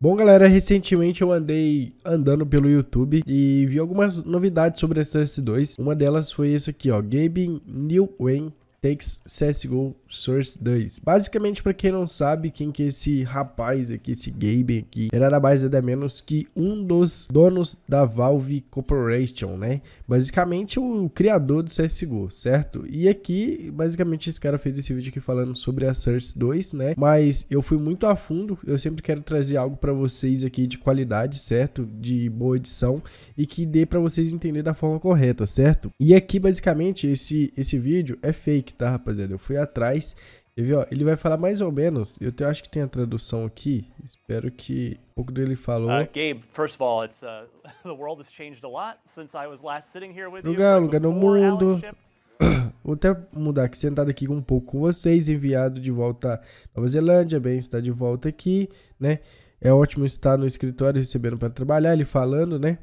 Bom, galera, recentemente eu andei andando pelo YouTube e vi algumas novidades sobre a CS2. Uma delas foi esse aqui, ó, Gabe New Wayne Takes CSGO Source 2. Basicamente, para quem não sabe, quem que é esse rapaz aqui, esse Gaben aqui, era mais nada menos que um dos donos da Valve Corporation, né? Basicamente, o criador do CSGO, certo? E aqui, basicamente, esse cara fez esse vídeo aqui falando sobre a Source 2, né? Mas eu fui muito a fundo, eu sempre quero trazer algo para vocês aqui de qualidade, certo? De boa edição e que dê para vocês entender da forma correta, certo? E aqui, basicamente, esse, esse vídeo é fake que tá, rapaziada. Eu fui atrás e viu, ó, ele vai falar mais ou menos. Eu te, acho que tem a tradução aqui. Espero que um pouco dele falou. Uh, Gabe, first of all, it's uh, the world has changed a lot since I was last sitting here with lugar, you. Lugar no mundo. Vou até mudar aqui, sentado aqui um pouco com vocês, enviado de volta à Nova Zelândia, bem está de volta aqui, né? É ótimo estar no escritório recebendo para trabalhar, ele falando, né?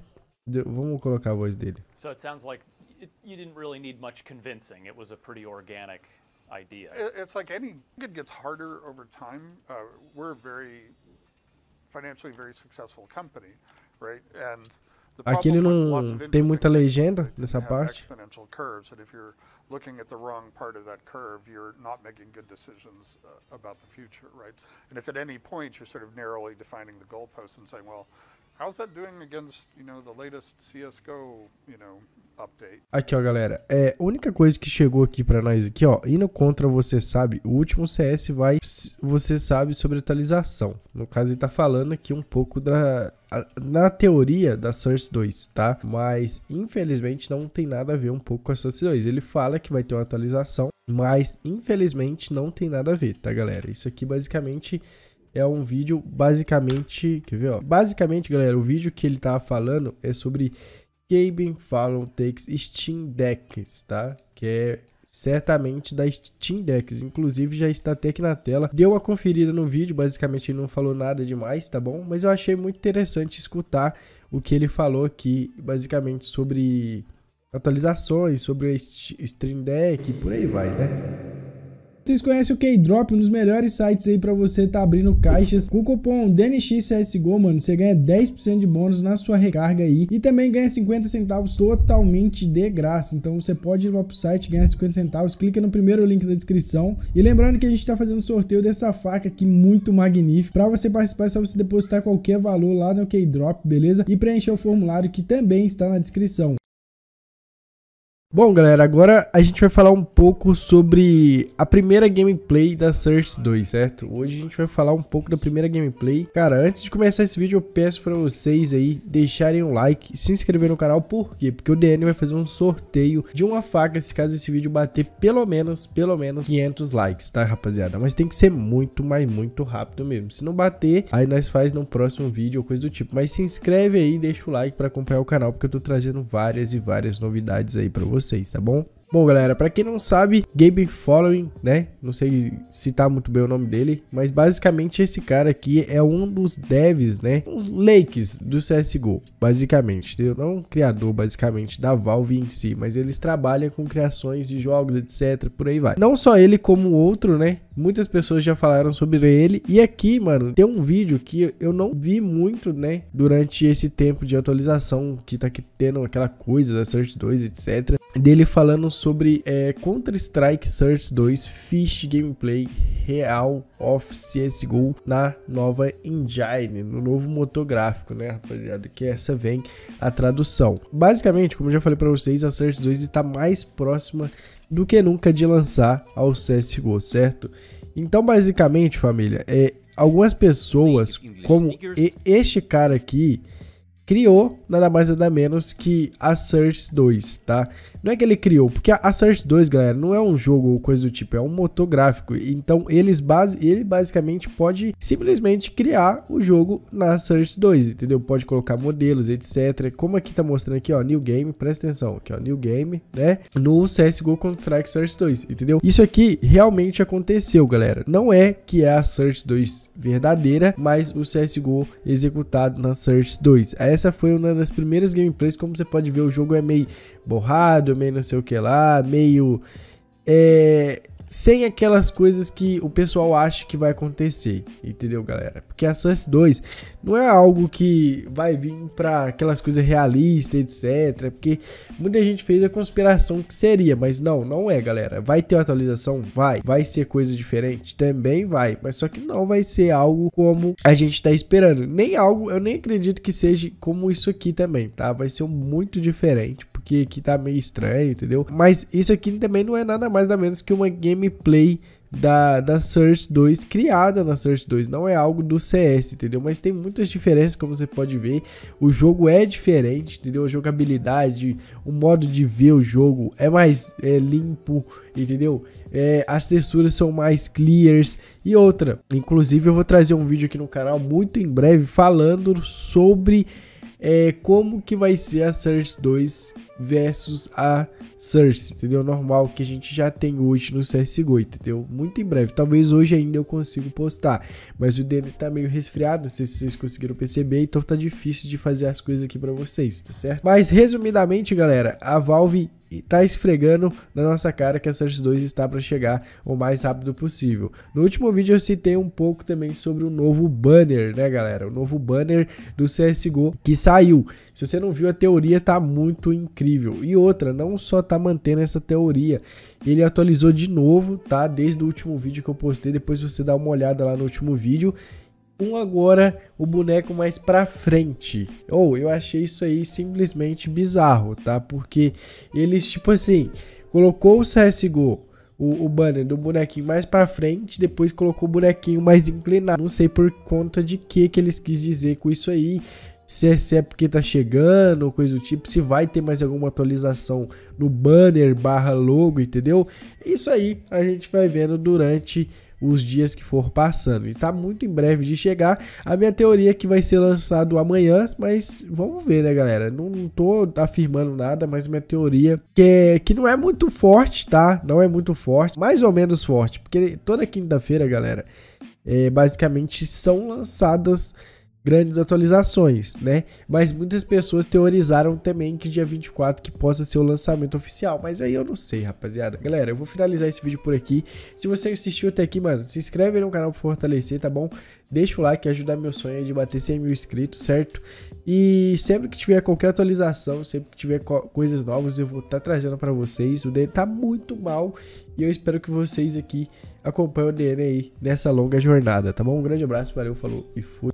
Vamos colocar a voz dele. So it sounds like it, you didn't really need much convincing. It was a pretty organic idea. It's like any, it gets harder over time. Uh, we're a very financially very successful company, right? And Aquele não tem muita legenda nessa parte. Curves, and if you're looking at the wrong part of that curve, you're not making good decisions uh, about the future, right? And if at any point you're sort of narrowly defining the goalposts and saying, well, How's that doing against, you know, the latest CS:GO, you know, update? Aqui, ó, galera. É, a única coisa que chegou aqui para nós aqui, ó, indo contra você sabe, o último CS vai você sabe sobre atualização. No caso, ele tá falando aqui um pouco da na teoria da Source 2, tá? Mas infelizmente não tem nada a ver um pouco com a Source 2. Ele fala que vai ter uma atualização, mas infelizmente não tem nada a ver, tá, galera? Isso aqui basicamente é um vídeo basicamente. Quer ver, ó? Basicamente, galera, o vídeo que ele tava tá falando é sobre Gaben Fallon Takes Steam Decks, tá? Que é certamente da Steam Decks, inclusive já está até aqui na tela. Deu uma conferida no vídeo, basicamente ele não falou nada demais, tá bom? Mas eu achei muito interessante escutar o que ele falou aqui, basicamente sobre atualizações, sobre a Steam Deck, por aí vai, né? Vocês conhecem o K-Drop, um dos melhores sites aí pra você tá abrindo caixas. Com o cupom DNXCSGO, mano, você ganha 10% de bônus na sua recarga aí. E também ganha 50 centavos totalmente de graça. Então você pode ir lá pro site, ganhar 50 centavos. Clica no primeiro link da descrição. E lembrando que a gente tá fazendo um sorteio dessa faca aqui muito magnífica. Pra você participar é só você depositar qualquer valor lá no K-Drop, beleza? E preencher o formulário que também está na descrição. Bom, galera, agora a gente vai falar um pouco sobre a primeira gameplay da Search 2, certo? Hoje a gente vai falar um pouco da primeira gameplay. Cara, antes de começar esse vídeo, eu peço para vocês aí deixarem um like, e se inscrever no canal, por quê? Porque o DN vai fazer um sorteio de uma faca se caso esse vídeo bater pelo menos, pelo menos 500 likes, tá, rapaziada? Mas tem que ser muito, mas muito rápido mesmo. Se não bater, aí nós faz no próximo vídeo ou coisa do tipo. Mas se inscreve aí, deixa o like para acompanhar o canal, porque eu tô trazendo várias e várias novidades aí para vocês vocês, tá bom? Bom, galera, para quem não sabe, Gabe Following, né? Não sei citar muito bem o nome dele, mas basicamente esse cara aqui é um dos devs, né? Os lakes do CSGO, basicamente. Ele não é um criador, basicamente, da Valve em si, mas eles trabalham com criações de jogos, etc, por aí vai. Não só ele, como outro, né? Muitas pessoas já falaram sobre ele. E aqui, mano, tem um vídeo que eu não vi muito, né? Durante esse tempo de atualização que tá aqui tendo aquela coisa da Search 2, etc. Dele falando sobre é, Counter-Strike Search 2 Fish Gameplay Real of CSGO na nova engine, no novo motor gráfico, né, rapaziada? Que é essa vem a tradução. Basicamente, como eu já falei para vocês, a Search 2 está mais próxima do que nunca de lançar ao CSGO, certo? Então, basicamente, família, é, algumas pessoas, como este cara aqui, criou nada mais nada menos que a Search 2, tá? Não é que ele criou, porque a, Search 2, galera, não é um jogo ou coisa do tipo, é um motor gráfico. Então, eles base, ele basicamente pode simplesmente criar o jogo na Search 2, entendeu? Pode colocar modelos, etc. Como aqui tá mostrando aqui, ó, New Game, presta atenção, aqui ó, New Game, né? No CSGO Contract Search 2, entendeu? Isso aqui realmente aconteceu, galera. Não é que é a Search 2 verdadeira, mas o CSGO executado na Search 2. É essa foi uma das primeiras gameplays, como você pode ver, o jogo é meio borrado, meio não sei o que lá, meio... É, sem aquelas coisas que o pessoal acha que vai acontecer, entendeu, galera? Porque a Sans 2 não é algo que vai vir para aquelas coisas realistas, etc. Porque muita gente fez a conspiração que seria, mas não, não é, galera. Vai ter atualização? Vai. Vai ser coisa diferente? Também vai. Mas só que não vai ser algo como a gente tá esperando. Nem algo, eu nem acredito que seja como isso aqui também, tá? Vai ser muito diferente porque que tá meio estranho, entendeu? Mas isso aqui também não é nada mais nada menos que uma gameplay da, da Search 2 criada na Search 2, não é algo do CS, entendeu? Mas tem muitas diferenças, como você pode ver. O jogo é diferente, entendeu? A jogabilidade, o modo de ver o jogo é mais é, limpo, entendeu? É, as texturas são mais clears e outra. Inclusive, eu vou trazer um vídeo aqui no canal muito em breve falando sobre é, como que vai ser a Search 2 versus a Cersei, entendeu? Normal que a gente já tem hoje no CSGO, entendeu? Muito em breve. Talvez hoje ainda eu consiga postar, mas o dele tá meio resfriado, não sei se vocês conseguiram perceber, então tá difícil de fazer as coisas aqui para vocês, tá certo? Mas resumidamente, galera, a Valve tá esfregando na nossa cara que a Search 2 está para chegar o mais rápido possível. No último vídeo eu citei um pouco também sobre o novo banner, né, galera? O novo banner do CSGO que saiu. Se você não viu a teoria, tá muito incrível. E outra, não só tá mantendo essa teoria, ele atualizou de novo, tá? Desde o último vídeo que eu postei, depois você dá uma olhada lá no último vídeo um agora, o boneco mais pra frente. Ou oh, eu achei isso aí simplesmente bizarro, tá? Porque eles, tipo assim, colocou o CSGO o, o, banner do bonequinho mais pra frente, depois colocou o bonequinho mais inclinado. Não sei por conta de que que eles quis dizer com isso aí. Se é, se é porque tá chegando, ou coisa do tipo, se vai ter mais alguma atualização no banner barra logo, entendeu? Isso aí a gente vai vendo durante os dias que for passando. Está muito em breve de chegar. A minha teoria é que vai ser lançado amanhã, mas vamos ver, né, galera? Não, não tô afirmando nada, mas minha teoria que, é, que não é muito forte, tá? Não é muito forte, mais ou menos forte, porque toda quinta-feira, galera, é, basicamente são lançadas grandes atualizações, né? Mas muitas pessoas teorizaram também que dia 24 que possa ser o lançamento oficial, mas aí eu não sei, rapaziada. Galera, eu vou finalizar esse vídeo por aqui. Se você assistiu até aqui, mano, se inscreve no canal pra fortalecer, tá bom? Deixa o like, ajuda meu sonho de bater 100 mil inscritos, certo? E sempre que tiver qualquer atualização, sempre que tiver co coisas novas, eu vou estar tá trazendo para vocês. O DN tá muito mal e eu espero que vocês aqui acompanhem o DN aí nessa longa jornada, tá bom? Um grande abraço, valeu, falou e fui.